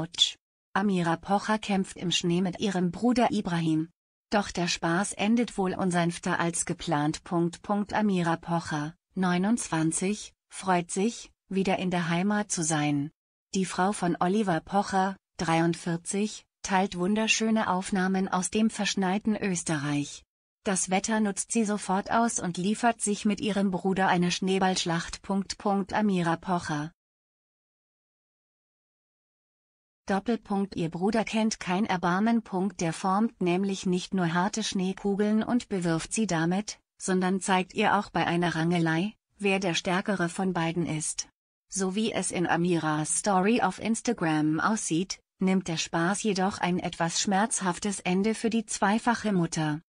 Couch. Amira Pocher kämpft im Schnee mit ihrem Bruder Ibrahim. Doch der Spaß endet wohl unsanfter als geplant. Punkt, Punkt, Amira Pocher, 29, freut sich, wieder in der Heimat zu sein. Die Frau von Oliver Pocher, 43, teilt wunderschöne Aufnahmen aus dem verschneiten Österreich. Das Wetter nutzt sie sofort aus und liefert sich mit ihrem Bruder eine Schneeballschlacht. Punkt, Punkt, Amira Pocher, Doppelpunkt ihr Bruder kennt kein Erbarmen. Punkt der formt nämlich nicht nur harte Schneekugeln und bewirft sie damit, sondern zeigt ihr auch bei einer Rangelei, wer der Stärkere von beiden ist. So wie es in Amiras Story auf Instagram aussieht, nimmt der Spaß jedoch ein etwas schmerzhaftes Ende für die zweifache Mutter.